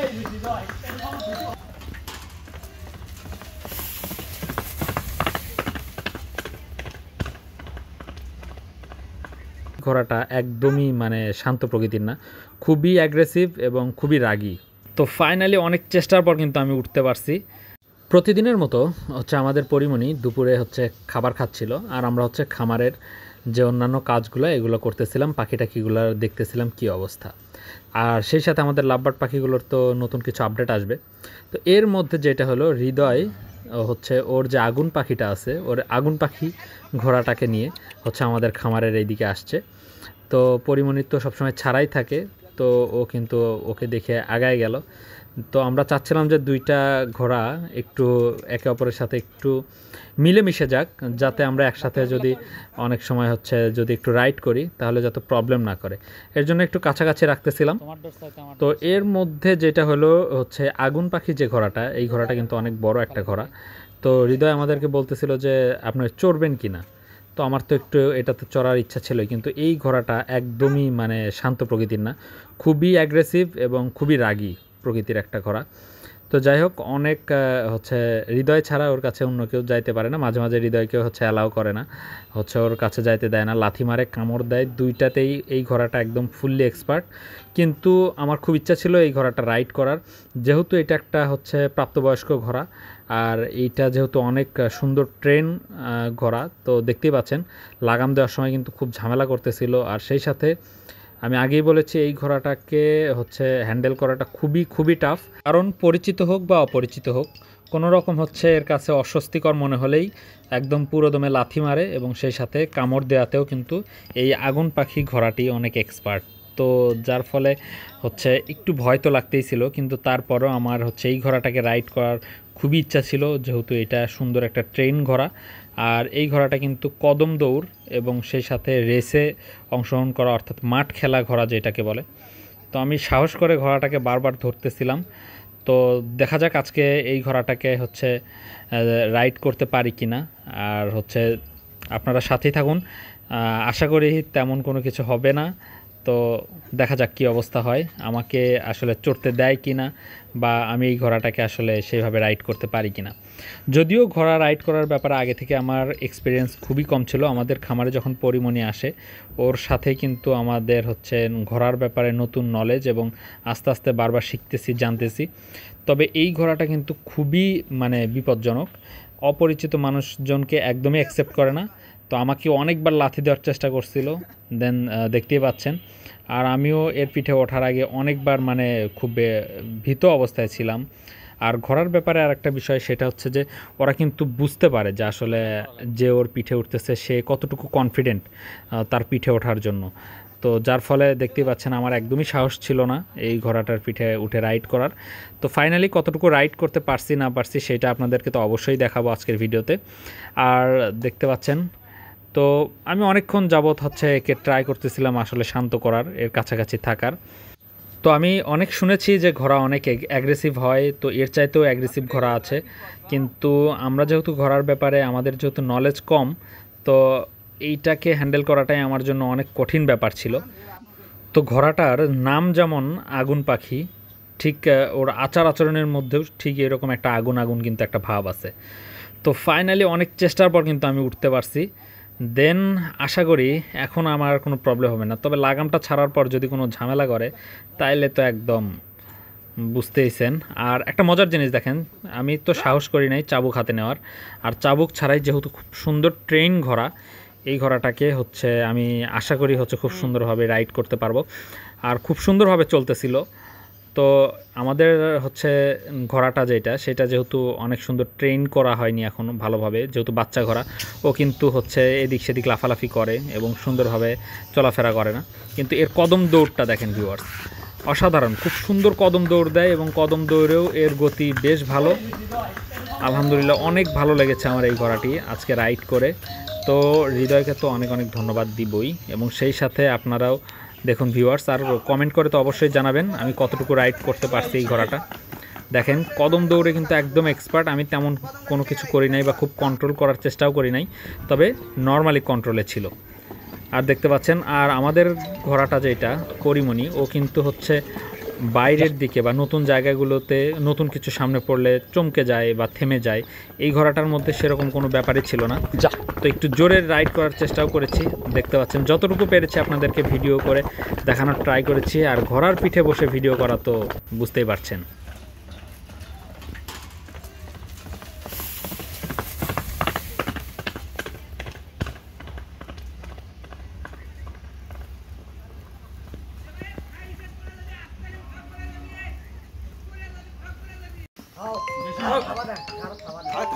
ঘোড়াটা একদমই মানে শান্ত প্রকৃতির না খুবই অ্যাগ্রেসিভ এবং খুবই রাগি তো ফাইনালি অনেক চেষ্টার পর কিন্তু আমি উঠতে পারছি প্রতিদিনের মতো হচ্ছে আমাদের পরিমণি দুপুরে হচ্ছে খাবার খাচ্ছিল আর আমরা হচ্ছে খামারের যে অন্যান্য কাজগুলো এগুলো করতেছিলাম পাখি টাকিগুলোর দেখতেছিলাম কি অবস্থা আর সেই সাথে আমাদের লাভবার্ড পাখিগুলোর তো নতুন কিছু আপডেট আসবে তো এর মধ্যে যেটা হলো হৃদয় হচ্ছে ওর যে আগুন পাখিটা আছে ওর আগুন পাখি ঘোড়াটাকে নিয়ে হচ্ছে আমাদের খামারের এইদিকে আসছে তো পরিমণিত সবসময় ছাড়াই থাকে তো ও কিন্তু ওকে দেখে আগায় গেল তো আমরা চাচ্ছিলাম যে দুইটা ঘোড়া একটু একে অপরের সাথে একটু মিলেমিশে যাক যাতে আমরা একসাথে যদি অনেক সময় হচ্ছে যদি একটু রাইড করি তাহলে যত প্রবলেম না করে এর জন্য একটু কাছাকাছি রাখতেছিলাম তো এর মধ্যে যেটা হলো হচ্ছে আগুন পাখি যে ঘোড়াটা এই ঘোড়াটা কিন্তু অনেক বড় একটা ঘোড়া তো হৃদয় আমাদেরকে বলতেছিল যে আপনার চড়বেন কি না তো আমার তো একটু এটাতে চড়ার ইচ্ছা ছিল কিন্তু এই ঘোড়াটা একদমই মানে শান্ত প্রকৃতির না খুবই অ্যাগ্রেসিভ এবং খুবই রাগী প্রকৃতির একটা ঘোড়া তো যাই হোক অনেক হচ্ছে হৃদয় ছাড়া ওর কাছে অন্য কেউ যাইতে পারে না মাঝে মাঝে হৃদয়কে হচ্ছে অ্যালাউ করে না হচ্ছে ওর কাছে যাইতে দেয় না লাথি মারে কামড় দেয় দুইটাতেই এই ঘোড়াটা একদম ফুললি এক্সপার্ট কিন্তু আমার খুব ইচ্ছা ছিল এই ঘোড়াটা রাইড করার যেহেতু এটা একটা হচ্ছে প্রাপ্তবয়স্ক ঘোড়া আর এইটা যেহেতু অনেক সুন্দর ট্রেন ঘোড়া তো দেখতেই পাচ্ছেন লাগাম দেওয়ার সময় কিন্তু খুব ঝামেলা করতেছিল আর সেই সাথে আমি আগেই বলেছি এই ঘোড়াটাকে হচ্ছে হ্যান্ডেল করাটা খুবই খুবই টাফ কারণ পরিচিত হোক বা অপরিচিত হোক কোনো রকম হচ্ছে এর কাছে অস্বস্তিকর মনে হলেই একদম পুরোদমে লাথি মারে এবং সেই সাথে কামড় দেওয়াতেও কিন্তু এই আগুন পাখি ঘোড়াটি অনেক এক্সপার্ট তো যার ফলে হচ্ছে একটু ভয় তো লাগতেই ছিল কিন্তু তারপরও আমার হচ্ছে এই ঘোড়াটাকে রাইড করার খুবই ইচ্ছা ছিল যেহেতু এটা সুন্দর একটা ট্রেন ঘোড়া আর এই ঘোড়াটা কিন্তু কদম দৌড় এবং সেই সাথে রেসে অংশগ্রহণ করা অর্থাৎ মাঠ খেলা ঘোড়া যেটাকে বলে তো আমি সাহস করে ঘোড়াটাকে বারবার ধরতেছিলাম তো দেখা যাক আজকে এই ঘোড়াটাকে হচ্ছে রাইড করতে পারি কি না আর হচ্ছে আপনারা সাথেই থাকুন আশা করি তেমন কোনো কিছু হবে না তো দেখা যাক কী অবস্থা হয় আমাকে আসলে চড়তে দেয় কি না বা আমি এই ঘোড়াটাকে আসলে সেইভাবে রাইড করতে পারি কি না যদিও ঘোড়া রাইড করার ব্যাপারে আগে থেকে আমার এক্সপিরিয়েন্স খুবই কম ছিল আমাদের খামারে যখন পরিমণি আসে ওর সাথে কিন্তু আমাদের হচ্ছে ঘোড়ার ব্যাপারে নতুন নলেজ এবং আস্তে আস্তে বারবার শিখতেছি জানতেছি তবে এই ঘোড়াটা কিন্তু খুবই মানে বিপজ্জনক অপরিচিত মানুষজনকে একদমই অ্যাকসেপ্ট করে না তো আমাকে অনেকবার লাথি দেওয়ার চেষ্টা করছিল দেন দেখতেই পাচ্ছেন আর আমিও এর পিঠে ওঠার আগে অনেকবার মানে খুব ভীত অবস্থায় ছিলাম আর ঘোড়ার ব্যাপারে আর একটা বিষয় সেটা হচ্ছে যে ওরা কিন্তু বুঝতে পারে যে আসলে যে ওর পিঠে উঠতেছে সে কতটুকু কনফিডেন্ট তার পিঠে ওঠার জন্য তো যার ফলে দেখতেই পাচ্ছেন আমার একদমই সাহস ছিল না এই ঘোড়াটার পিঠে উঠে রাইড করার তো ফাইনালি কতটুকু রাইড করতে পারছি না পারছি সেটা আপনাদেরকে তো অবশ্যই দেখাবো আজকের ভিডিওতে আর দেখতে পাচ্ছেন তো আমি অনেকক্ষণ যাবৎ হচ্ছে একে ট্রাই করতেছিলাম আসলে শান্ত করার এর কাছাকাছি থাকার তো আমি অনেক শুনেছি যে ঘোড়া অনেক অ্যাগ্রেসিভ হয় তো এর চাইতেও অ্যাগ্রেসিভ ঘোড়া আছে কিন্তু আমরা যেহেতু ঘোড়ার ব্যাপারে আমাদের যেহেতু নলেজ কম তো এইটাকে হ্যান্ডেল করাটাই আমার জন্য অনেক কঠিন ব্যাপার ছিল তো ঘোড়াটার নাম যেমন আগুন পাখি ঠিক ওর আচার আচরণের মধ্যেও ঠিক এরকম একটা আগুন আগুন কিন্তু একটা ভাব আছে তো ফাইনালি অনেক চেষ্টার পর কিন্তু আমি উঠতে পারছি দেন আশা করি এখন আমার কোনো প্রবলেম হবে না তবে লাগামটা ছাড়ার পর যদি কোনো ঝামেলা করে তাইলে তো একদম বুঝতেইছেন আর একটা মজার জিনিস দেখেন আমি তো সাহস করি নাই চাবুক হাতে নেওয়ার আর চাবুক ছাড়াই যেহেতু খুব সুন্দর ট্রেন ঘোড়া এই ঘোড়াটাকে হচ্ছে আমি আশা করি হচ্ছে খুব সুন্দরভাবে রাইড করতে পারবো আর খুব সুন্দরভাবে চলতেছিল তো আমাদের হচ্ছে ঘোড়াটা যেটা সেটা যেহেতু অনেক সুন্দর ট্রেন করা হয়নি এখনও ভালোভাবে যেহেতু বাচ্চা ঘোড়া ও কিন্তু হচ্ছে এদিক সেদিক লাফালাফি করে এবং সুন্দরভাবে চলাফেরা করে না কিন্তু এর কদম দৌড়টা দেখেন ভিউয়ার্স অসাধারণ খুব সুন্দর কদম দৌড় দেয় এবং কদম দৌড়েও এর গতি বেশ ভালো আলহামদুলিল্লাহ অনেক ভালো লেগেছে আমার এই ঘোড়াটি আজকে রাইড করে তো হৃদয়কে তো অনেক অনেক ধন্যবাদ দিবই এবং সেই সাথে আপনারাও দেখুন ভিউয়ার্স আর কমেন্ট করে তো অবশ্যই জানাবেন আমি কতটুকু রাইড করতে পারছি এই ঘোড়াটা দেখেন কদম দৌড়ে কিন্তু একদম এক্সপার্ট আমি তেমন কোনো কিছু করি নাই বা খুব কন্ট্রোল করার চেষ্টাও করি নাই তবে নর্মালি কন্ট্রোলে ছিল আর দেখতে পাচ্ছেন আর আমাদের ঘোড়াটা যেটা করিমণি ও কিন্তু হচ্ছে বাইরের দিকে বা নতুন জায়গাগুলোতে নতুন কিছু সামনে পড়লে চমকে যায় বা থেমে যায় এই ঘোড়াটার মধ্যে সেরকম কোনো ব্যাপারই ছিল না যা তো একটু জোরে রাইড করার চেষ্টাও করেছি দেখতে পাচ্ছেন যতটুকু পেরেছি আপনাদেরকে ভিডিও করে দেখানোর ট্রাই করেছি আর ঘোড়ার পিঠে বসে ভিডিও করা তো বুঝতেই পারছেন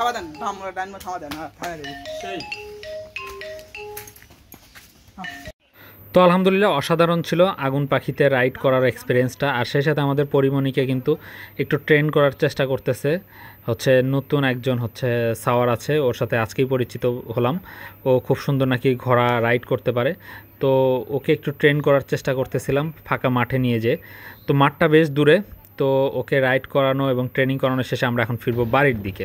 থাবা দেন দেন তো আলহামদুলিল্লাহ অসাধারণ ছিল আগুন পাখিতে রাইড করার এক্সপিরিয়েন্সটা আর সেই সাথে আমাদের পরিমণিকে কিন্তু একটু ট্রেন করার চেষ্টা করতেছে হচ্ছে নতুন একজন হচ্ছে সাওয়ার আছে ওর সাথে আজকেই পরিচিত হলাম ও খুব সুন্দর নাকি ঘোড়া রাইড করতে পারে তো ওকে একটু ট্রেন করার চেষ্টা করতেছিলাম ফাঁকা মাঠে নিয়ে যে তো মাঠটা বেশ দূরে তো ওকে রাইড করানো এবং ট্রেনিং করানো শেষে আমরা এখন ফিরবো বাড়ির দিকে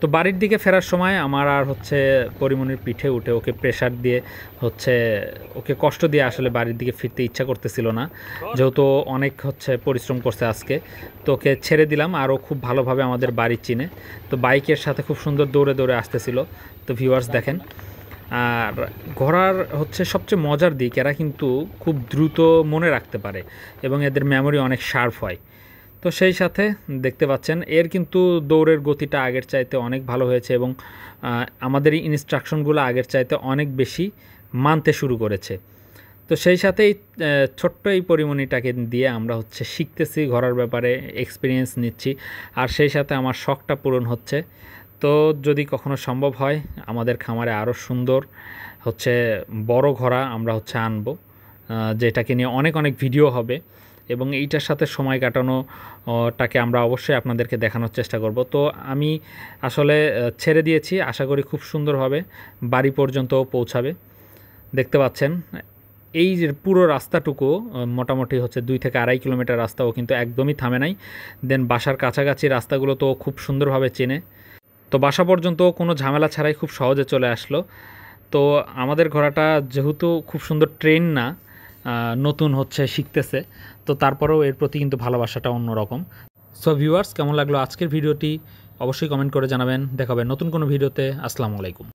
তো বাড়ির দিকে ফেরার সময় আমার আর হচ্ছে পরিমণির পিঠে উঠে ওকে প্রেশার দিয়ে হচ্ছে ওকে কষ্ট দিয়ে আসলে বাড়ির দিকে ফিরতে ইচ্ছা করতেছিল না যেহেতু অনেক হচ্ছে পরিশ্রম করছে আজকে তো ওকে ছেড়ে দিলাম আরও খুব ভালোভাবে আমাদের বাড়ি চিনে তো বাইকের সাথে খুব সুন্দর দৌড়ে দৌড়ে আসতেছিল তো ভিউয়ার্স দেখেন আর ঘোড়ার হচ্ছে সবচেয়ে মজার দিক এরা কিন্তু খুব দ্রুত মনে রাখতে পারে এবং এদের মেমোরি অনেক শার্প হয় তো সেই সাথে দেখতে পাচ্ছেন এর কিন্তু দৌড়ের গতিটা আগের চাইতে অনেক ভালো হয়েছে এবং আমাদের এই ইনস্ট্রাকশনগুলো আগের চাইতে অনেক বেশি মানতে শুরু করেছে তো সেই সাথে এই ছোট্ট এই পরিমণিটাকে দিয়ে আমরা হচ্ছে শিখতেছি ঘোরার ব্যাপারে এক্সপিরিয়েন্স নিচ্ছি আর সেই সাথে আমার শখটা পূরণ হচ্ছে তো যদি কখনো সম্ভব হয় আমাদের খামারে আরও সুন্দর হচ্ছে বড় ঘোড়া আমরা হচ্ছে আনবো যেটাকে নিয়ে অনেক অনেক ভিডিও হবে এবং এইটার সাথে সময় কাটানোটাকে আমরা অবশ্যই আপনাদেরকে দেখানোর চেষ্টা করব তো আমি আসলে ছেড়ে দিয়েছি আশা করি খুব সুন্দরভাবে বাড়ি পর্যন্ত পৌঁছাবে দেখতে পাচ্ছেন এই যে পুরো রাস্তাটুকু মোটামুটি হচ্ছে দুই থেকে আড়াই কিলোমিটার রাস্তাও কিন্তু একদমই থামে নাই দেন বাসার কাছাকাছি রাস্তাগুলো তো খুব সুন্দরভাবে চেনে তো বাসা পর্যন্ত কোনো ঝামেলা ছাড়াই খুব সহজে চলে আসলো তো আমাদের ঘোড়াটা যেহেতু খুব সুন্দর ট্রেন না নতুন হচ্ছে শিখতেছে তো তারপরেও এর প্রতি কিন্তু ভালোবাসাটা অন্যরকম সো ভিউয়ার্স কেমন লাগলো আজকের ভিডিওটি অবশ্যই কমেন্ট করে জানাবেন দেখাবেন নতুন কোনো ভিডিওতে আসসালামু আলাইকুম